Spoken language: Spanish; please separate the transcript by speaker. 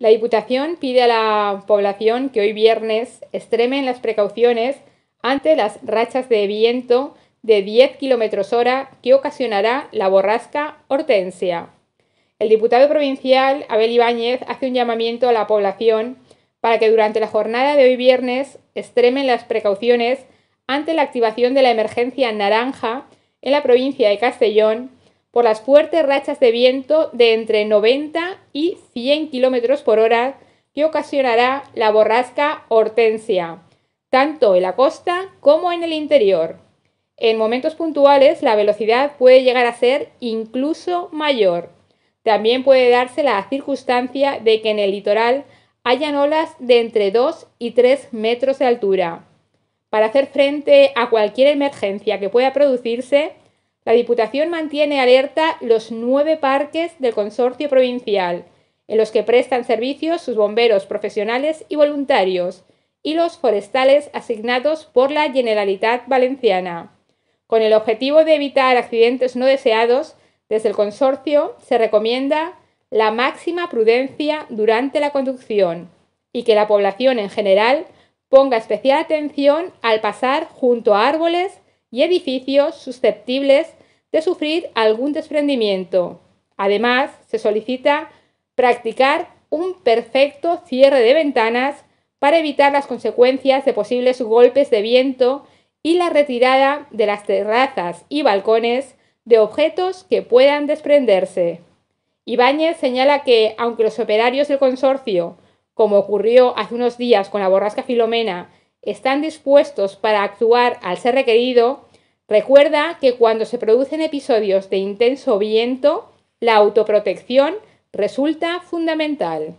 Speaker 1: La Diputación pide a la población que hoy viernes extremen las precauciones ante las rachas de viento de 10 km hora que ocasionará la borrasca Hortensia. El diputado provincial Abel Ibáñez hace un llamamiento a la población para que durante la jornada de hoy viernes extremen las precauciones ante la activación de la emergencia naranja en la provincia de Castellón por las fuertes rachas de viento de entre 90 y 100 km por hora que ocasionará la borrasca Hortensia, tanto en la costa como en el interior. En momentos puntuales la velocidad puede llegar a ser incluso mayor. También puede darse la circunstancia de que en el litoral hayan olas de entre 2 y 3 metros de altura. Para hacer frente a cualquier emergencia que pueda producirse, la Diputación mantiene alerta los nueve parques del consorcio provincial, en los que prestan servicios sus bomberos profesionales y voluntarios, y los forestales asignados por la Generalitat Valenciana. Con el objetivo de evitar accidentes no deseados, desde el consorcio se recomienda la máxima prudencia durante la conducción y que la población en general ponga especial atención al pasar junto a árboles y edificios susceptibles de sufrir algún desprendimiento. Además, se solicita practicar un perfecto cierre de ventanas para evitar las consecuencias de posibles golpes de viento y la retirada de las terrazas y balcones de objetos que puedan desprenderse. Ibáñez señala que, aunque los operarios del consorcio, como ocurrió hace unos días con la borrasca Filomena, están dispuestos para actuar al ser requerido, recuerda que cuando se producen episodios de intenso viento, la autoprotección resulta fundamental.